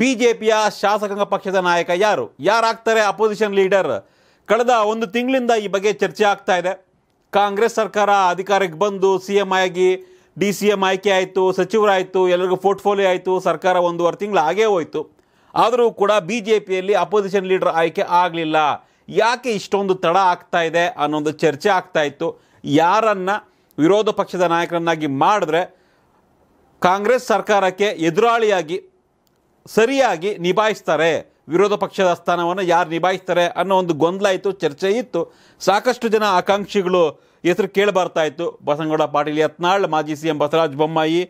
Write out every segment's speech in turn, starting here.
ಬಿಜೆಪಿಯ ಶಾಸಕಾಂಗ ಪಕ್ಷದ ನಾಯಕ ಯಾರು ಯಾರಾಗ್ತಾರೆ ಅಪೋಸಿಷನ್ ಲೀಡರ್ ಕಳೆದ ಒಂದು ತಿಂಗಳಿಂದ ಈ ಬಗ್ಗೆ ಚರ್ಚೆ ಆಗ್ತಾ ಇದೆ ಕಾಂಗ್ರೆಸ್ ಸರ್ಕಾರ ಅಧಿಕಾರಕ್ಕೆ ಬಂದು ಸಿ ಎಂ ಆಗಿ ಡಿ ಸಿ ಎಂ ಆಯ್ಕೆ ಆಯಿತು ಸಚಿವರಾಯಿತು ಎಲ್ಲರಿಗೂ ಪೋರ್ಟ್ಫೋಲಿಯೋ ಆಯಿತು ಸರ್ಕಾರ ಒಂದೂವರೆ ತಿಂಗಳು ಆಗೇ ಹೋಯಿತು ಆದರೂ ಕೂಡ ಬಿ ಜೆ ಪಿಯಲ್ಲಿ ಅಪೋಸಿಷನ್ ಲೀಡರ್ ಆಯ್ಕೆ ಆಗಲಿಲ್ಲ ಯಾಕೆ ಇಷ್ಟೊಂದು ತಡ ಆಗ್ತಾ ಇದೆ ಅನ್ನೋದು ಚರ್ಚೆ ಆಗ್ತಾ ಇತ್ತು ಯಾರನ್ನು ವಿರೋಧ ಪಕ್ಷದ ನಾಯಕರನ್ನಾಗಿ ಮಾಡಿದ್ರೆ ಕಾಂಗ್ರೆಸ್ ಸರ್ಕಾರಕ್ಕೆ ಎದುರಾಳಿಯಾಗಿ ಸರಿಯಾಗಿ ನಿಭಾಯಿಸ್ತಾರೆ ವಿರೋಧ ಪಕ್ಷದ ಸ್ಥಾನವನ್ನು ಯಾರು ನಿಭಾಯಿಸ್ತಾರೆ ಅನ್ನೋ ಒಂದು ಗೊಂದಲ ಇತ್ತು ಚರ್ಚೆ ಇತ್ತು ಸಾಕಷ್ಟು ಜನ ಆಕಾಂಕ್ಷಿಗಳು ಹೆಸರು ಕೇಳಿಬರ್ತಾ ಇತ್ತು ಬಸನಗೌಡ ಪಾಟೀಲ್ ಯತ್ನಾಳ್ ಮಾಜಿ ಸಿ ಎಂ ಬಸವರಾಜ ಬೊಮ್ಮಾಯಿ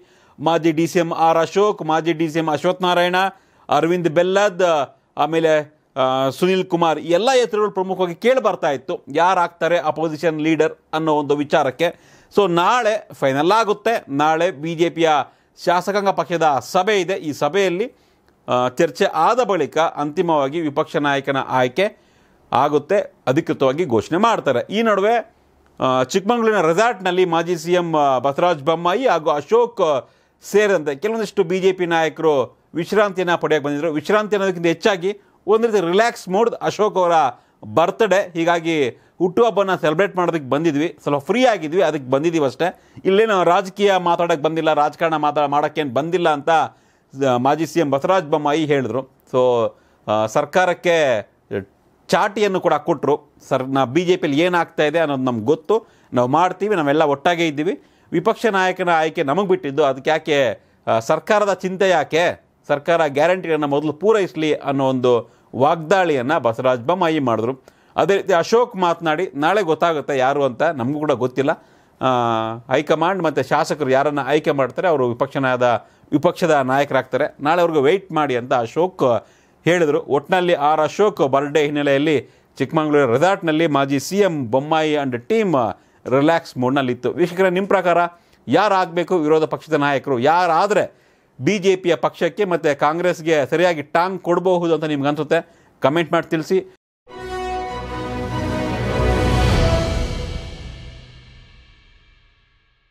ಮಾಜಿ D C M R Ashok ಮಾಜಿ D C M Ashwath Narayana Arvind Bellad ಆಮೇಲೆ ಸುನಿಲ್ ಕುಮಾರ್ ಎಲ್ಲ ಹೆಸರುಗಳು ಪ್ರಮುಖವಾಗಿ ಕೇಳಿ ಬರ್ತಾ ಇತ್ತು ಆಗ್ತಾರೆ ಅಪೋಸಿಷನ್ ಲೀಡರ್ ಅನ್ನೋ ಒಂದು ವಿಚಾರಕ್ಕೆ ಸೊ ನಾಳೆ ಫೈನಲ್ ಆಗುತ್ತೆ ನಾಳೆ ಬಿ ಜೆ ಪಿಯ ಶಾಸಕಾಂಗ ಪಕ್ಷದ ಸಭೆ ಇದೆ ಈ ಸಭೆಯಲ್ಲಿ ಚರ್ಚೆ ಆದ ಬಳಿಕ ಅಂತಿಮವಾಗಿ ವಿಪಕ್ಷ ನಾಯಕನ ಆಯ್ಕೆ ಆಗುತ್ತೆ ಅಧಿಕೃತವಾಗಿ ಘೋಷಣೆ ಮಾಡ್ತಾರೆ ಈ ನಡುವೆ ಚಿಕ್ಕಮಗಳೂರಿನ ರೆಸಾರ್ಟ್ನಲ್ಲಿ ಮಾಜಿ ಸಿ ಎಂ ಬಸವರಾಜ ಬೊಮ್ಮಾಯಿ ಹಾಗೂ ಅಶೋಕ್ ಸೇರಿದಂತೆ ಕೆಲವೊಂದಿಷ್ಟು ಬಿ ಜೆ ಪಿ ನಾಯಕರು ವಿಶ್ರಾಂತಿಯನ್ನು ಪಡೆಯೋಕ್ಕೆ ಬಂದಿದ್ದರು ವಿಶ್ರಾಂತಿ ಅನ್ನೋದಕ್ಕಿಂತ ಹೆಚ್ಚಾಗಿ ಒಂದು ರೀತಿ ರಿಲ್ಯಾಕ್ಸ್ ಮೋಡ್ ಅಶೋಕ್ ಅವರ ಬರ್ತ್ಡೇ ಹೀಗಾಗಿ ಹುಟ್ಟುಹಬ್ಬನ ಸೆಲೆಬ್ರೇಟ್ ಮಾಡೋದಕ್ಕೆ ಬಂದಿದ್ವಿ ಸ್ವಲ್ಪ ಫ್ರೀ ಆಗಿದ್ವಿ ಅದಕ್ಕೆ ಬಂದಿದ್ದೀವಿ ಅಷ್ಟೇ ಇಲ್ಲೇನು ರಾಜಕೀಯ ಮಾತಾಡೋಕ್ಕೆ ಬಂದಿಲ್ಲ ರಾಜಕಾರಣ ಮಾತಾಡ ಮಾಡೋಕ್ಕೇನು ಬಂದಿಲ್ಲ ಅಂತ ಮಾಜಿ ಸಿ ಎಂ ಬಸವರಾಜ ಬೊಮ್ಮಾಯಿ ಹೇಳಿದ್ರು ಸೊ ಸರ್ಕಾರಕ್ಕೆ ಚಾಟಿಯನ್ನು ಕೂಡ ಕೊಟ್ಟರು ಸರ್ ನಾ ಬಿ ಜೆ ಪಿಯಲ್ಲಿ ಏನಾಗ್ತಾ ಇದೆ ಅನ್ನೋದು ನಮ್ಗೆ ಗೊತ್ತು ನಾವು ಮಾಡ್ತೀವಿ ನಾವೆಲ್ಲ ಒಟ್ಟಾಗೇ ಇದ್ದೀವಿ ವಿಪಕ್ಷ ನಾಯಕನ ಆಯ್ಕೆ ನಮಗೆ ಬಿಟ್ಟಿದ್ದು ಅದಕ್ಕೆ ಯಾಕೆ ಸರ್ಕಾರದ ಚಿಂತೆ ಯಾಕೆ ಸರ್ಕಾರ ಗ್ಯಾರಂಟಿಗಳನ್ನು ಮೊದಲು ಪೂರೈಸಲಿ ಅನ್ನೋ ಒಂದು ವಾಗ್ದಾಳಿಯನ್ನು ಬಸವರಾಜ ಬೊಮ್ಮಾಯಿ ಮಾಡಿದ್ರು ಅದೇ ರೀತಿ ಅಶೋಕ್ ಮಾತನಾಡಿ ನಾಳೆ ಗೊತ್ತಾಗುತ್ತೆ ಯಾರು ಅಂತ ನಮಗೂ ಕೂಡ ಗೊತ್ತಿಲ್ಲ ಹೈಕಮಾಂಡ್ ಮತ್ತು ಶಾಸಕರು ಯಾರನ್ನು ಆಯ್ಕೆ ಮಾಡ್ತಾರೆ ಅವರು ವಿಪಕ್ಷನಾದ ವಿಪಕ್ಷದ ನಾಯಕರಾಗ್ತಾರೆ ನಾಳೆ ನಾಳೆವರೆಗೂ ವೆಯ್ಟ್ ಮಾಡಿ ಅಂತ ಅಶೋಕ್ ಹೇಳಿದರು ಒಟ್ಟಿನಲ್ಲಿ ಆರ್ ಅಶೋಕ್ ಬರ್ಡೇ ಹಿನ್ನೆಲೆಯಲ್ಲಿ ಚಿಕ್ಕಮಗಳೂರು ರೆಸಾರ್ಟ್ನಲ್ಲಿ ಮಾಜಿ C M Bommai and team relax ಮೂಡ್ನಲ್ಲಿತ್ತು ವೀಕ್ಷಕರ ನಿಮ್ಮ ಪ್ರಕಾರ ಯಾರಾಗಬೇಕು ವಿರೋಧ ಪಕ್ಷದ ನಾಯಕರು ಯಾರಾದರೆ ಬಿ ಜೆ ಪಿಯ ಪಕ್ಷಕ್ಕೆ ಮತ್ತು ಕಾಂಗ್ರೆಸ್ಗೆ ಸರಿಯಾಗಿ ಟಾಂಗ್ ಕೊಡಬಹುದು ಅಂತ ನಿಮ್ಗೆ ಅನಿಸುತ್ತೆ ಕಮೆಂಟ್ ಮಾಡಿ ತಿಳಿಸಿ